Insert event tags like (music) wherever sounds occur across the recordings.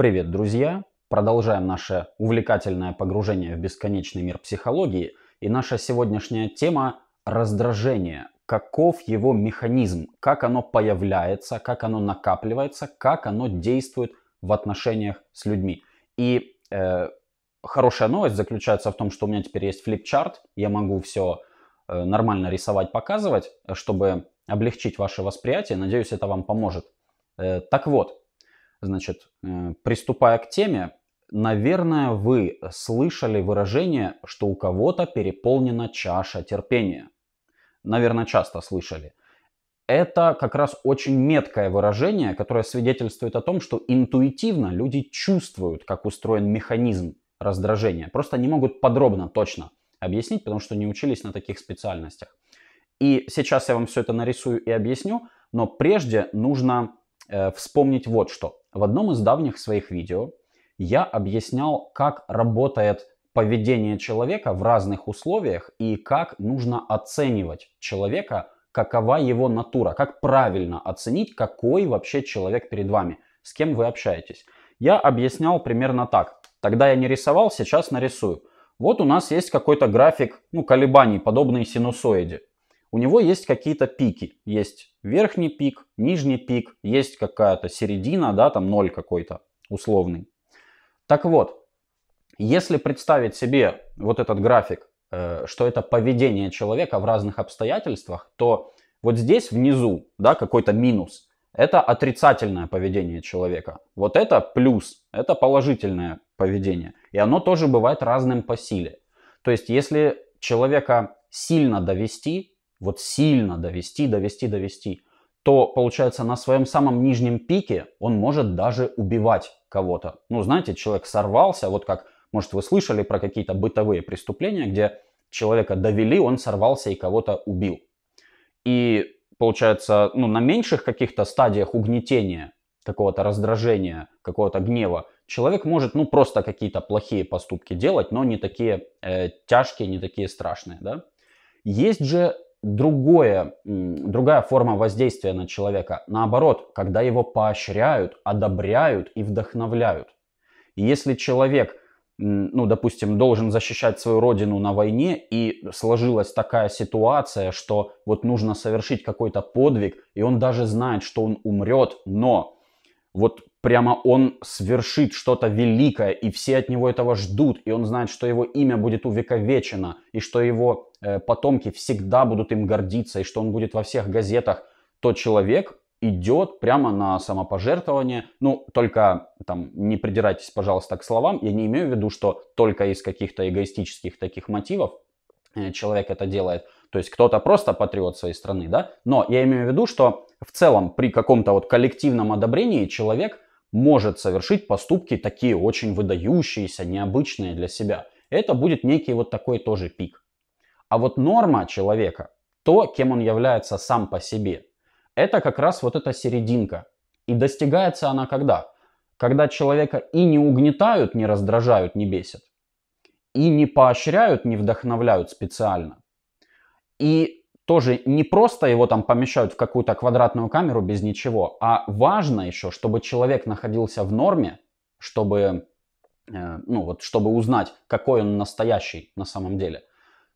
Привет, друзья! Продолжаем наше увлекательное погружение в бесконечный мир психологии. И наша сегодняшняя тема – раздражение. Каков его механизм? Как оно появляется? Как оно накапливается? Как оно действует в отношениях с людьми? И э, хорошая новость заключается в том, что у меня теперь есть флипчарт. Я могу все э, нормально рисовать, показывать, э, чтобы облегчить ваше восприятие. Надеюсь, это вам поможет. Э, так вот, Значит, э, приступая к теме, наверное, вы слышали выражение, что у кого-то переполнена чаша терпения. Наверное, часто слышали. Это как раз очень меткое выражение, которое свидетельствует о том, что интуитивно люди чувствуют, как устроен механизм раздражения. Просто не могут подробно, точно объяснить, потому что не учились на таких специальностях. И сейчас я вам все это нарисую и объясню, но прежде нужно э, вспомнить вот что. В одном из давних своих видео я объяснял, как работает поведение человека в разных условиях и как нужно оценивать человека, какова его натура, как правильно оценить, какой вообще человек перед вами, с кем вы общаетесь. Я объяснял примерно так. Тогда я не рисовал, сейчас нарисую. Вот у нас есть какой-то график ну, колебаний, подобный синусоиде у него есть какие-то пики. Есть верхний пик, нижний пик, есть какая-то середина, да, там ноль какой-то условный. Так вот, если представить себе вот этот график, э, что это поведение человека в разных обстоятельствах, то вот здесь внизу, да, какой-то минус, это отрицательное поведение человека. Вот это плюс, это положительное поведение. И оно тоже бывает разным по силе. То есть, если человека сильно довести, вот сильно довести, довести, довести, то получается на своем самом нижнем пике он может даже убивать кого-то. Ну, знаете, человек сорвался, вот как, может, вы слышали про какие-то бытовые преступления, где человека довели, он сорвался и кого-то убил. И получается, ну, на меньших каких-то стадиях угнетения, какого-то раздражения, какого-то гнева, человек может, ну, просто какие-то плохие поступки делать, но не такие э, тяжкие, не такие страшные, да. Есть же другое, другая форма воздействия на человека. Наоборот, когда его поощряют, одобряют и вдохновляют. И если человек, ну, допустим, должен защищать свою родину на войне, и сложилась такая ситуация, что вот нужно совершить какой-то подвиг, и он даже знает, что он умрет, но вот прямо он свершит что-то великое, и все от него этого ждут, и он знает, что его имя будет увековечено, и что его Э, потомки всегда будут им гордиться, и что он будет во всех газетах, то человек идет прямо на самопожертвование. Ну, только там не придирайтесь, пожалуйста, к словам. Я не имею в виду, что только из каких-то эгоистических таких мотивов э, человек это делает. То есть кто-то просто патриот своей страны, да? Но я имею в виду, что в целом при каком-то вот коллективном одобрении человек может совершить поступки такие очень выдающиеся, необычные для себя. Это будет некий вот такой тоже пик. А вот норма человека, то, кем он является сам по себе, это как раз вот эта серединка. И достигается она когда? Когда человека и не угнетают, не раздражают, не бесят, и не поощряют, не вдохновляют специально. И тоже не просто его там помещают в какую-то квадратную камеру без ничего, а важно еще, чтобы человек находился в норме, чтобы, э, ну вот, чтобы узнать, какой он настоящий на самом деле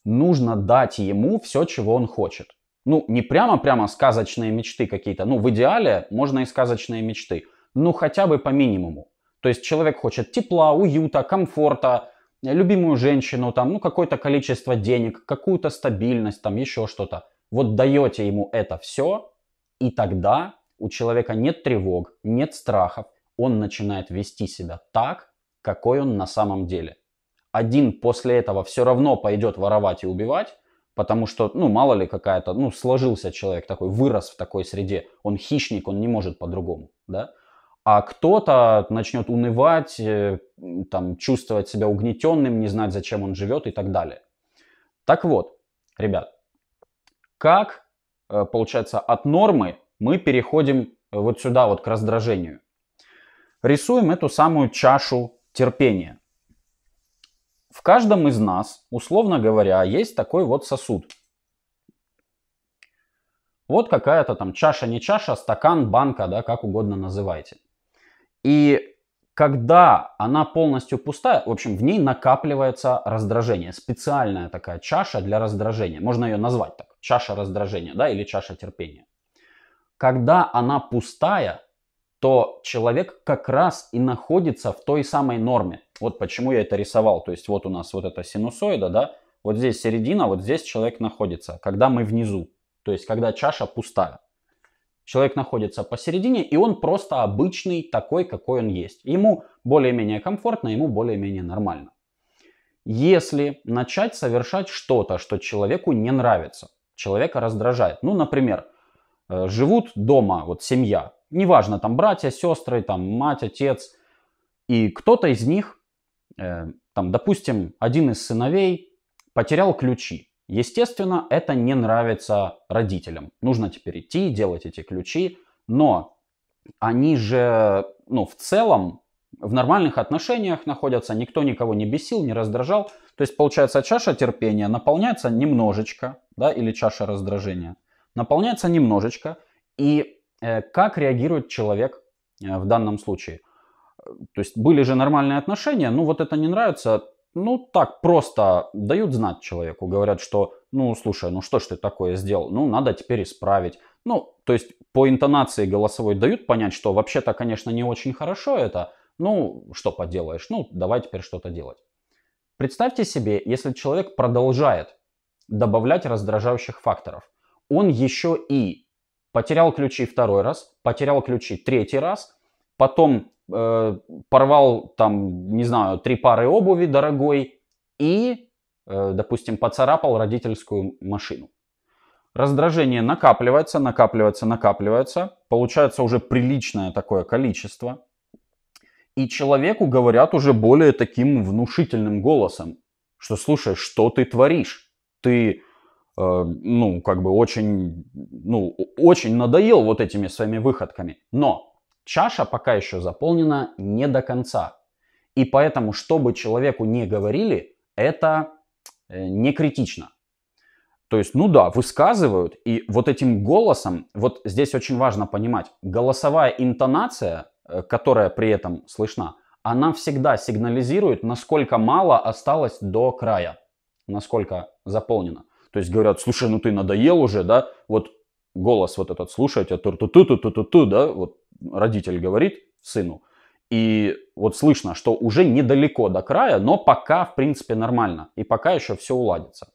нужно дать ему все, чего он хочет. Ну, не прямо-прямо сказочные мечты какие-то. Ну, в идеале можно и сказочные мечты. Ну, хотя бы по минимуму. То есть человек хочет тепла, уюта, комфорта, любимую женщину, там, ну, какое-то количество денег, какую-то стабильность, там, еще что-то. Вот даете ему это все, и тогда у человека нет тревог, нет страхов, он начинает вести себя так, какой он на самом деле один после этого все равно пойдет воровать и убивать, потому что, ну, мало ли какая-то, ну, сложился человек такой, вырос в такой среде, он хищник, он не может по-другому, да, а кто-то начнет унывать, э, там, чувствовать себя угнетенным, не знать, зачем он живет и так далее. Так вот, ребят, как, э, получается, от нормы мы переходим э, вот сюда вот к раздражению. Рисуем эту самую чашу терпения в каждом из нас, условно говоря, есть такой вот сосуд. Вот какая-то там чаша, не чаша, а стакан, банка, да, как угодно называйте. И когда она полностью пустая, в общем, в ней накапливается раздражение. Специальная такая чаша для раздражения. Можно ее назвать так. Чаша раздражения, да, или чаша терпения. Когда она пустая, то человек как раз и находится в той самой норме. Вот почему я это рисовал. То есть вот у нас вот эта синусоида, да, вот здесь середина, вот здесь человек находится, когда мы внизу, то есть когда чаша пустая. Человек находится посередине, и он просто обычный такой, какой он есть. Ему более-менее комфортно, ему более-менее нормально. Если начать совершать что-то, что человеку не нравится, человека раздражает. Ну, например, э, живут дома, вот семья, неважно, там братья, сестры, там мать, отец, и кто-то из них, э, там, допустим, один из сыновей потерял ключи. Естественно, это не нравится родителям. Нужно теперь идти, и делать эти ключи, но они же, ну, в целом, в нормальных отношениях находятся, никто никого не бесил, не раздражал. То есть, получается, чаша терпения наполняется немножечко, да, или чаша раздражения, наполняется немножечко, и Э, как реагирует человек э, в данном случае? То есть были же нормальные отношения, ну вот это не нравится, ну так просто дают знать человеку, говорят, что ну слушай, ну что ж ты такое сделал, ну надо теперь исправить. Ну, то есть по интонации голосовой дают понять, что вообще-то, конечно, не очень хорошо это, ну что поделаешь, ну давай теперь что-то делать. Представьте себе, если человек продолжает добавлять раздражающих факторов, он еще и потерял ключи второй раз, потерял ключи третий раз, потом э, порвал там, не знаю, три пары обуви дорогой и, э, допустим, поцарапал родительскую машину. Раздражение накапливается, накапливается, накапливается, получается уже приличное такое количество. И человеку говорят уже более таким внушительным голосом, что слушай, что ты творишь? Ты Э, ну, как бы очень, ну, очень надоел вот этими своими выходками. Но чаша пока еще заполнена не до конца. И поэтому, что бы человеку не говорили, это э, не критично. То есть, ну да, высказывают, и вот этим голосом, вот здесь очень важно понимать, голосовая интонация, э, которая при этом слышна, она всегда сигнализирует, насколько мало осталось до края, насколько заполнено. То есть говорят, слушай, ну ты надоел уже, да? Вот голос вот этот, слушайте, а ту ту ту ту ту ту ту да? Вот родитель говорит сыну. И вот слышно, что уже недалеко до края, но пока, в принципе, нормально. И пока еще все уладится.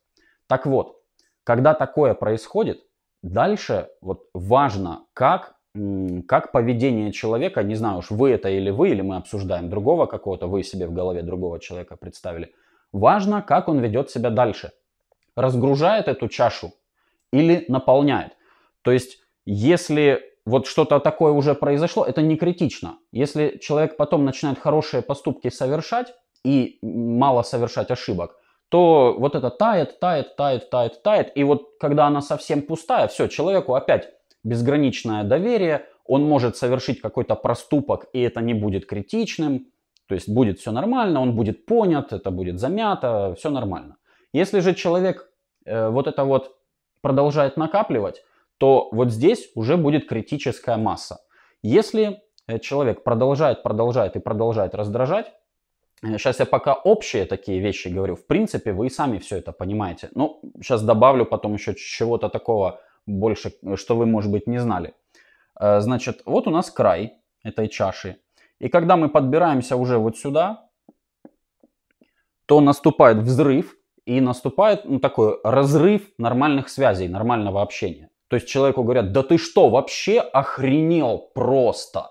Так вот, когда такое происходит, дальше вот важно, как, как поведение человека, не знаю уж вы это или вы, или мы обсуждаем другого какого-то, вы себе в голове другого человека представили, важно, как он ведет себя дальше разгружает эту чашу или наполняет. То есть, если вот что-то такое уже произошло, это не критично. Если человек потом начинает хорошие поступки совершать и мало совершать ошибок, то вот это тает, тает, тает, тает, тает. И вот когда она совсем пустая, все, человеку опять безграничное доверие, он может совершить какой-то проступок, и это не будет критичным, то есть будет все нормально, он будет понят, это будет замято, все нормально. Если же человек э, вот это вот продолжает накапливать, то вот здесь уже будет критическая масса. Если э, человек продолжает, продолжает и продолжает раздражать, Сейчас э, я пока общие такие вещи говорю. В принципе, вы и сами все это понимаете. Ну, сейчас добавлю потом еще чего-то такого больше, что вы, может быть, не знали. Значит, вот у нас край этой чаши. И когда мы подбираемся уже вот сюда, то наступает взрыв, и наступает ну, такой разрыв нормальных связей, нормального общения. То есть человеку говорят, да ты что, вообще охренел просто?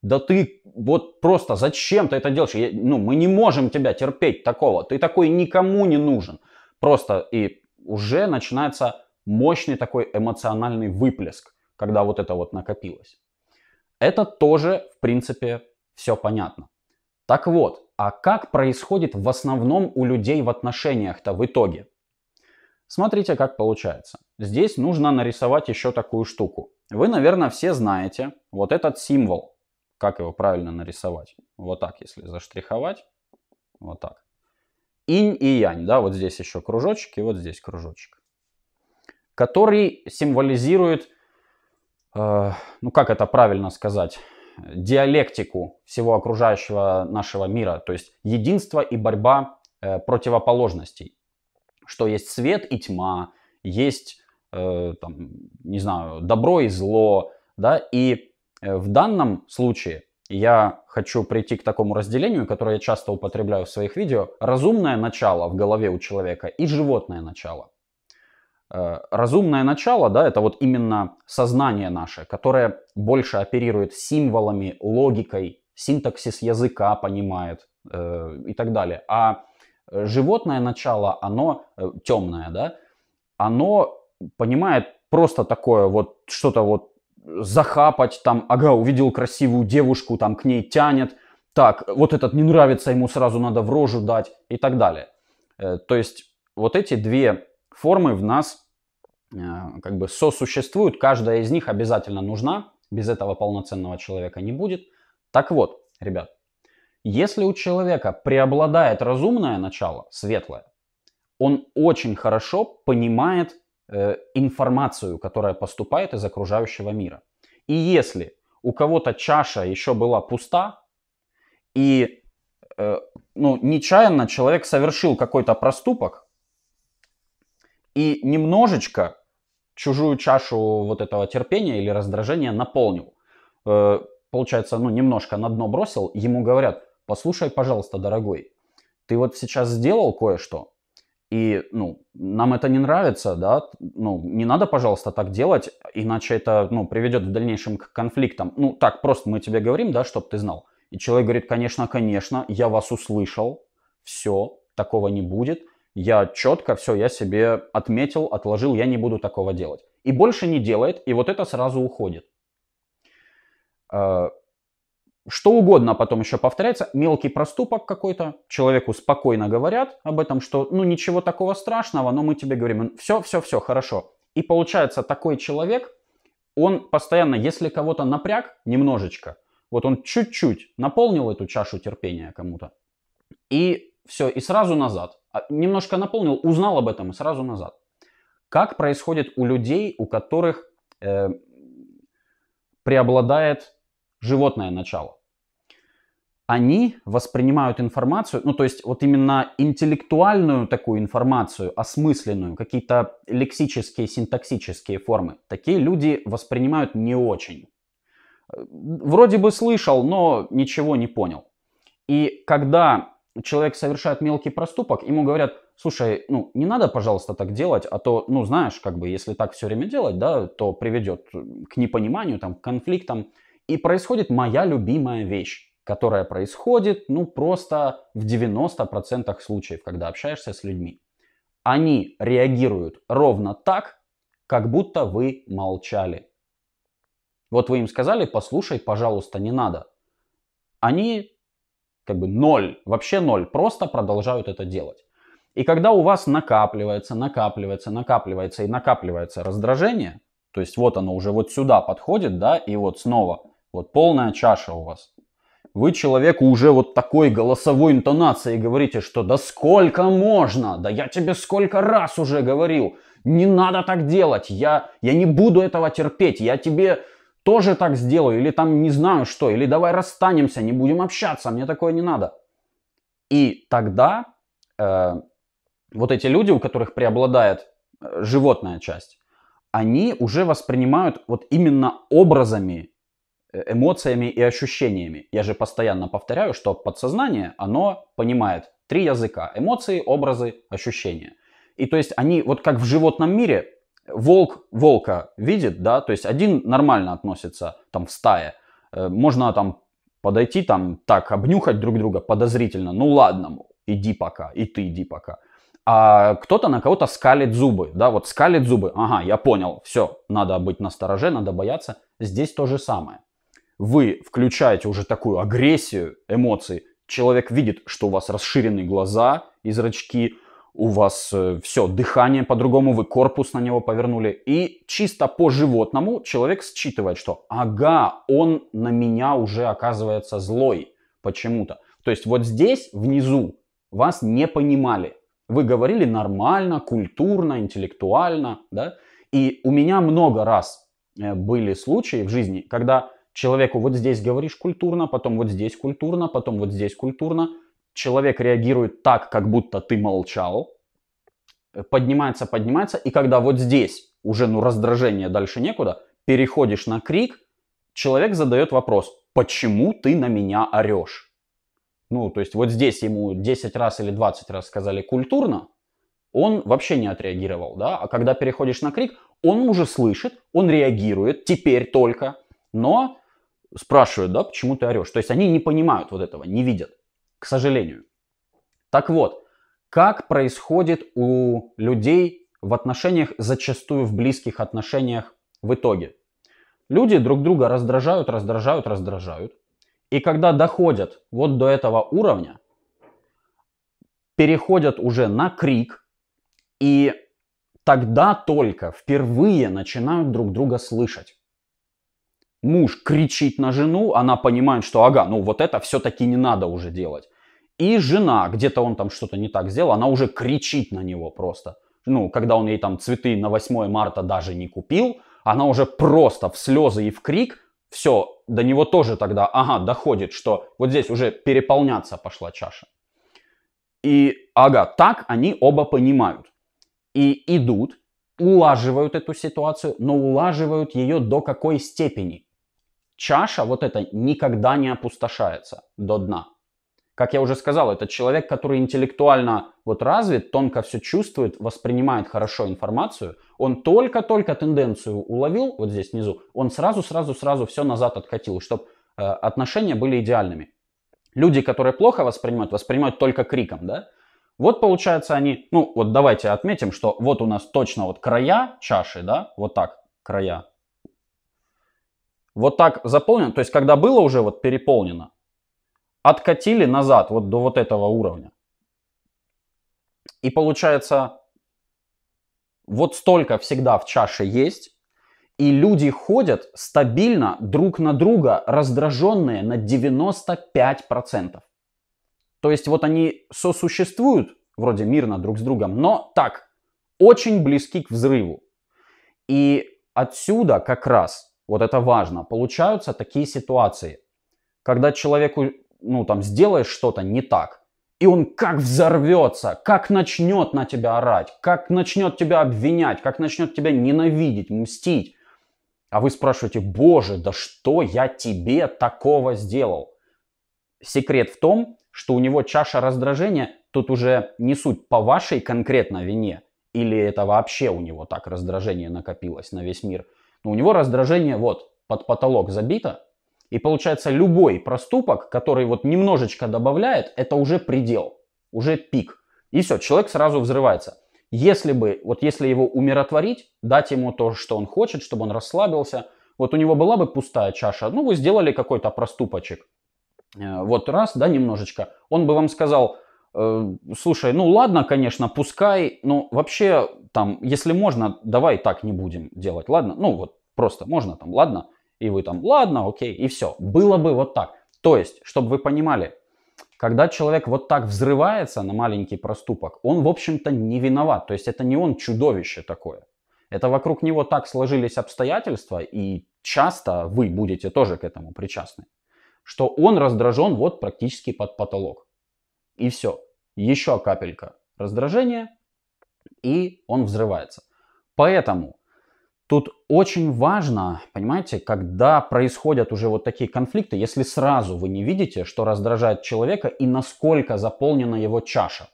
Да ты вот просто зачем ты это делаешь? Я, ну, мы не можем тебя терпеть такого. Ты такой никому не нужен. Просто и уже начинается мощный такой эмоциональный выплеск, когда вот это вот накопилось. Это тоже, в принципе, все понятно. Так вот, а как происходит в основном у людей в отношениях-то в итоге? Смотрите, как получается. Здесь нужно нарисовать еще такую штуку. Вы, наверное, все знаете вот этот символ. Как его правильно нарисовать? Вот так, если заштриховать. Вот так. Инь и янь, да, вот здесь еще кружочек и вот здесь кружочек. Который символизирует, э, ну как это правильно сказать, диалектику всего окружающего нашего мира, то есть единство и борьба э, противоположностей, что есть свет и тьма, есть, э, там, не знаю, добро и зло, да, и э, в данном случае я хочу прийти к такому разделению, которое я часто употребляю в своих видео, разумное начало в голове у человека и животное начало – Э, разумное начало, да, это вот именно сознание наше, которое больше оперирует символами, логикой, синтаксис языка понимает э, и так далее. А э, животное начало, оно э, темное, да, оно понимает просто такое вот что-то вот захапать, там, ага, увидел красивую девушку, там к ней тянет, так, вот этот не нравится, ему сразу надо в рожу дать и так далее. Э, то есть вот эти две формы в нас э, как бы сосуществуют, каждая из них обязательно нужна, без этого полноценного человека не будет. Так вот, ребят, если у человека преобладает разумное начало, светлое, он очень хорошо понимает э, информацию, которая поступает из окружающего мира. И если у кого-то чаша еще была пуста, и э, ну, нечаянно человек совершил какой-то проступок, и немножечко чужую чашу вот этого терпения или раздражения наполнил. Э, получается, ну, немножко на дно бросил, ему говорят, послушай, пожалуйста, дорогой, ты вот сейчас сделал кое-что, и, ну, нам это не нравится, да, ну, не надо, пожалуйста, так делать, иначе это, ну, приведет в дальнейшем к конфликтам. Ну, так, просто мы тебе говорим, да, чтобы ты знал. И человек говорит, конечно, конечно, я вас услышал, все, такого не будет я четко все, я себе отметил, отложил, я не буду такого делать. И больше не делает, и вот это сразу уходит. Э, что угодно потом еще повторяется, мелкий проступок какой-то, человеку спокойно говорят об этом, что ну ничего такого страшного, но мы тебе говорим, все, все, все, хорошо. И получается такой человек, он постоянно, если кого-то напряг немножечко, вот он чуть-чуть наполнил эту чашу терпения кому-то, и все, и сразу назад. А, немножко наполнил, узнал об этом и сразу назад. Как происходит у людей, у которых э, преобладает животное начало? Они воспринимают информацию, ну то есть вот именно интеллектуальную такую информацию, осмысленную, какие-то лексические, синтаксические формы, такие люди воспринимают не очень. Э, вроде бы слышал, но ничего не понял. И когда человек совершает мелкий проступок, ему говорят, слушай, ну, не надо, пожалуйста, так делать, а то, ну, знаешь, как бы, если так все время делать, да, то приведет э, к непониманию, там, к конфликтам. И происходит моя любимая вещь, которая происходит, ну, просто в 90% случаев, когда общаешься с людьми. Они реагируют ровно так, как будто вы молчали. Вот вы им сказали, послушай, пожалуйста, не надо. Они как бы ноль, вообще ноль, просто продолжают это делать. И когда у вас накапливается, накапливается, накапливается и накапливается раздражение, то есть вот оно уже вот сюда подходит, да, и вот снова, вот полная чаша у вас. Вы человеку уже вот такой голосовой интонацией говорите, что да сколько можно, да я тебе сколько раз уже говорил, не надо так делать, я, я не буду этого терпеть, я тебе тоже так сделаю, или там не знаю что, или давай расстанемся, не будем общаться, мне такое не надо. И тогда э, вот эти люди, у которых преобладает э, животная часть, они уже воспринимают вот именно образами, э, эмоциями и ощущениями. Я же постоянно повторяю, что подсознание, оно понимает три языка. Эмоции, образы, ощущения. И то есть они вот как в животном мире волк волка видит, да, то есть один нормально относится там в стае, э, можно там подойти там так, обнюхать друг друга подозрительно, ну ладно, иди пока, и ты иди пока. А кто-то на кого-то скалит зубы, да, вот скалит зубы, ага, я понял, все, надо быть настороже, надо бояться. Здесь то же самое. Вы включаете уже такую агрессию эмоции. человек видит, что у вас расширены глаза и зрачки, у вас э, все, дыхание по-другому, вы корпус на него повернули. И чисто по животному человек считывает, что ага, он на меня уже оказывается злой почему-то. То есть вот здесь, внизу, вас не понимали. Вы говорили нормально, культурно, интеллектуально, да? И у меня много раз э, были случаи в жизни, когда человеку вот здесь говоришь культурно, потом вот здесь культурно, потом вот здесь культурно, человек реагирует так, как будто ты молчал, э, поднимается, поднимается, и когда вот здесь уже ну раздражение дальше некуда, переходишь на крик, человек задает вопрос, почему ты на меня орешь? Ну, то есть вот здесь ему 10 раз или 20 раз сказали культурно, он вообще не отреагировал, да, а когда переходишь на крик, он уже слышит, он реагирует, теперь только, но спрашивают, да, почему ты орешь. То есть они не понимают вот этого, не видят к сожалению. Так вот, как происходит у людей в отношениях, зачастую в близких отношениях в итоге? Люди друг друга раздражают, раздражают, раздражают. И когда доходят вот до этого уровня, переходят уже на крик, и тогда только впервые начинают друг друга слышать муж кричит на жену, она понимает, что ага, ну вот это все-таки не надо уже делать. И жена, где-то он там что-то не так сделал, она уже кричит на него просто. Ну, когда он ей там цветы на 8 марта даже не купил, она уже просто в слезы и в крик, все, до него тоже тогда, ага, доходит, что вот здесь уже переполняться пошла чаша. И, ага, так они оба понимают. И идут, улаживают эту ситуацию, но улаживают ее до какой степени? чаша вот эта никогда не опустошается до дна. Как я уже сказал, этот человек, который интеллектуально вот развит, тонко все чувствует, воспринимает хорошо информацию. Он только-только тенденцию уловил вот здесь внизу, он сразу-сразу-сразу все назад откатил, чтобы э, отношения были идеальными. Люди, которые плохо воспринимают, воспринимают только криком, да? Вот получается они, ну вот давайте отметим, что вот у нас точно вот края чаши, да, вот так края, вот так заполнено, то есть когда было уже вот переполнено, откатили назад вот до вот этого уровня. И получается, вот столько всегда в чаше есть, и люди ходят стабильно друг на друга, раздраженные на 95%. То есть вот они сосуществуют вроде мирно друг с другом, но так, очень близки к взрыву. И отсюда как раз вот это важно. Получаются такие ситуации, когда человеку, ну там, сделаешь что-то не так, и он как взорвется, как начнет на тебя орать, как начнет тебя обвинять, как начнет тебя ненавидеть, мстить. А вы спрашиваете, боже, да что я тебе такого сделал? Секрет в том, что у него чаша раздражения тут уже не суть по вашей конкретной вине, или это вообще у него так раздражение накопилось на весь мир – но ну, у него раздражение вот под потолок забито. И получается любой проступок, который вот немножечко добавляет, это уже предел, уже пик. И все, человек сразу взрывается. Если бы, вот если его умиротворить, дать ему то, что он хочет, чтобы он расслабился, вот у него была бы пустая чаша, ну вы сделали какой-то проступочек, э, вот раз, да, немножечко, он бы вам сказал, э, слушай, ну ладно, конечно, пускай, но вообще там, если можно, давай так не будем делать, ладно? Ну вот, просто можно там, ладно? И вы там, ладно, окей, и все. Было бы вот так. То есть, чтобы вы понимали, когда человек вот так взрывается на маленький проступок, он, в общем-то, не виноват. То есть это не он чудовище такое. Это вокруг него так сложились обстоятельства, и часто вы будете тоже к этому причастны, что он раздражен вот практически под потолок. И все. Еще капелька раздражения, и он взрывается. Поэтому тут очень важно, понимаете, когда происходят уже вот такие конфликты, если сразу вы не видите, что раздражает человека и насколько заполнена его чаша,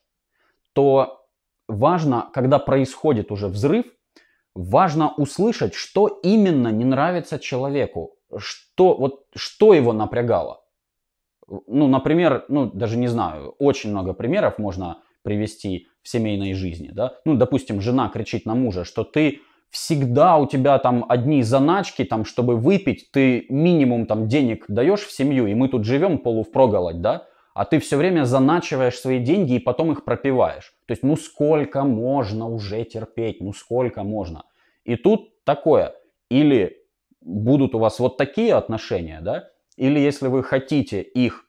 то важно, когда происходит уже взрыв, важно услышать, что именно не нравится человеку, что, вот, что его напрягало. Ну, например, ну, даже не знаю, очень много примеров можно привести в семейной жизни, да. Ну, допустим, жена кричит на мужа, что ты всегда у тебя там одни заначки, там, чтобы выпить, ты минимум там денег даешь в семью, и мы тут живем полувпроголодь, да, а ты все время заначиваешь свои деньги и потом их пропиваешь. То есть, ну сколько можно уже терпеть, ну сколько можно. И тут такое, или будут у вас вот такие отношения, да, или если вы хотите их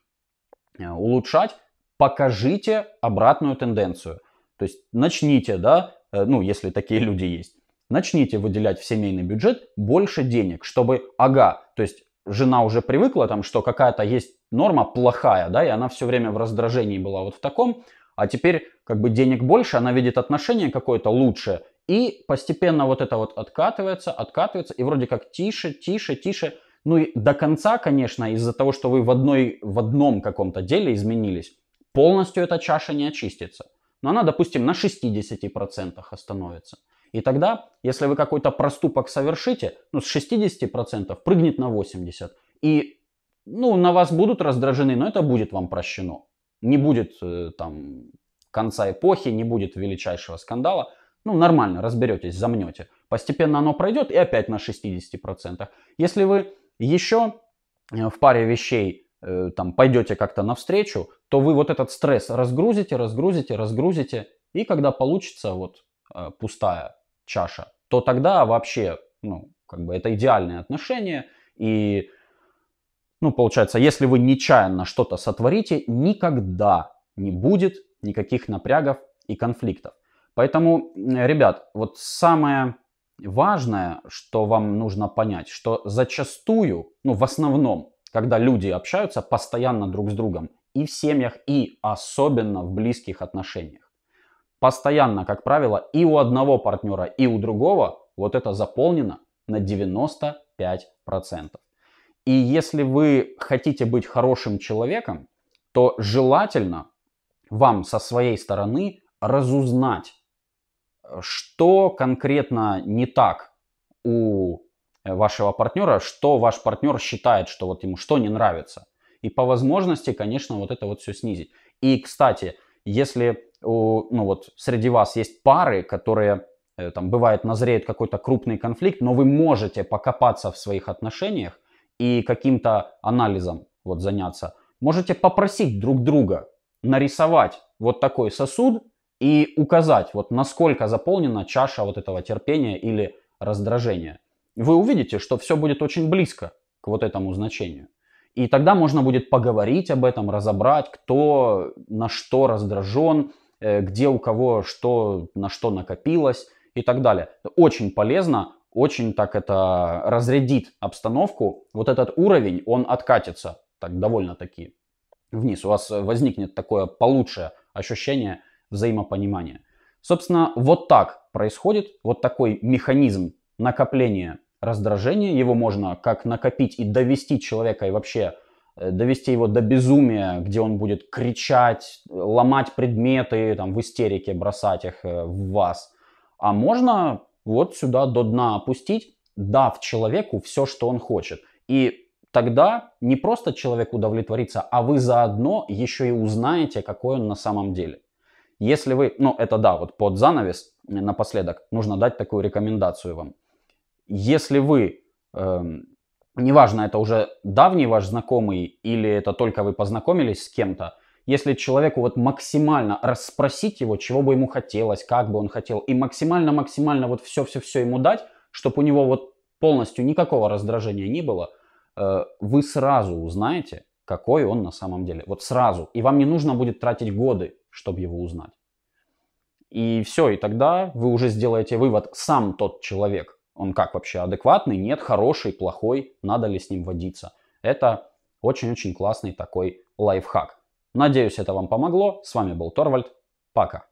э, улучшать, покажите обратную тенденцию. То есть начните, да, э, ну, если такие (laughs) люди есть, начните выделять в семейный бюджет больше денег, чтобы, ага, то есть жена уже привыкла там, что какая-то есть норма плохая, да, и она все время в раздражении была вот в таком, а теперь как бы денег больше, она видит отношение какое-то лучше, и постепенно вот это вот откатывается, откатывается, и вроде как тише, тише, тише, ну и до конца, конечно, из-за того, что вы в, одной, в одном каком-то деле изменились, полностью эта чаша не очистится, но она, допустим, на 60% остановится. И тогда, если вы какой-то проступок совершите, ну, с 60% прыгнет на 80%. И, ну, на вас будут раздражены, но это будет вам прощено. Не будет э, там конца эпохи, не будет величайшего скандала. Ну, нормально, разберетесь, замнете. Постепенно оно пройдет и опять на 60%. Если вы еще э, в паре вещей Э, там пойдете как-то навстречу, то вы вот этот стресс разгрузите, разгрузите, разгрузите, и когда получится вот э, пустая чаша, то тогда вообще, ну, как бы это идеальное отношение, и, ну, получается, если вы нечаянно что-то сотворите, никогда не будет никаких напрягов и конфликтов. Поэтому, ребят, вот самое важное, что вам нужно понять, что зачастую, ну, в основном, когда люди общаются постоянно друг с другом и в семьях, и особенно в близких отношениях. Постоянно, как правило, и у одного партнера, и у другого вот это заполнено на 95%. И если вы хотите быть хорошим человеком, то желательно вам со своей стороны разузнать, э, что конкретно не так у вашего партнера, что ваш партнер считает, что вот ему что не нравится. И по возможности, конечно, вот это вот все снизить. И, кстати, если ну вот, среди вас есть пары, которые э, там бывает назреет какой-то крупный конфликт, но вы можете покопаться в своих отношениях и каким-то анализом вот заняться. Можете попросить друг друга нарисовать вот такой сосуд и указать, вот насколько заполнена чаша вот этого терпения или раздражения вы увидите, что все будет очень близко к вот этому значению. И тогда можно будет поговорить об этом, разобрать, кто на что раздражен, э, где у кого что на что накопилось и так далее. Очень полезно, очень так это разрядит обстановку. Вот этот уровень, он откатится так довольно-таки вниз. У вас возникнет такое получше ощущение взаимопонимания. Собственно, вот так происходит, вот такой механизм накопления раздражение, его можно как накопить и довести человека, и вообще э, довести его до безумия, где он будет кричать, ломать предметы, там, в истерике бросать их э, в вас. А можно вот сюда до дна опустить, дав человеку все, что он хочет. И тогда не просто человек удовлетворится, а вы заодно еще и узнаете, какой он на самом деле. Если вы, ну это да, вот под занавес э, напоследок нужно дать такую рекомендацию вам – если вы, э, неважно, это уже давний ваш знакомый или это только вы познакомились с кем-то, если человеку вот максимально расспросить его, чего бы ему хотелось, как бы он хотел, и максимально-максимально вот все-все-все ему дать, чтобы у него вот полностью никакого раздражения не было, э, вы сразу узнаете, какой он на самом деле. Вот сразу. И вам не нужно будет тратить годы, чтобы его узнать. И все, и тогда вы уже сделаете вывод, сам тот человек, он как вообще, адекватный? Нет, хороший, плохой, надо ли с ним водиться? Это очень-очень классный такой лайфхак. Надеюсь, это вам помогло. С вами был Торвальд. Пока.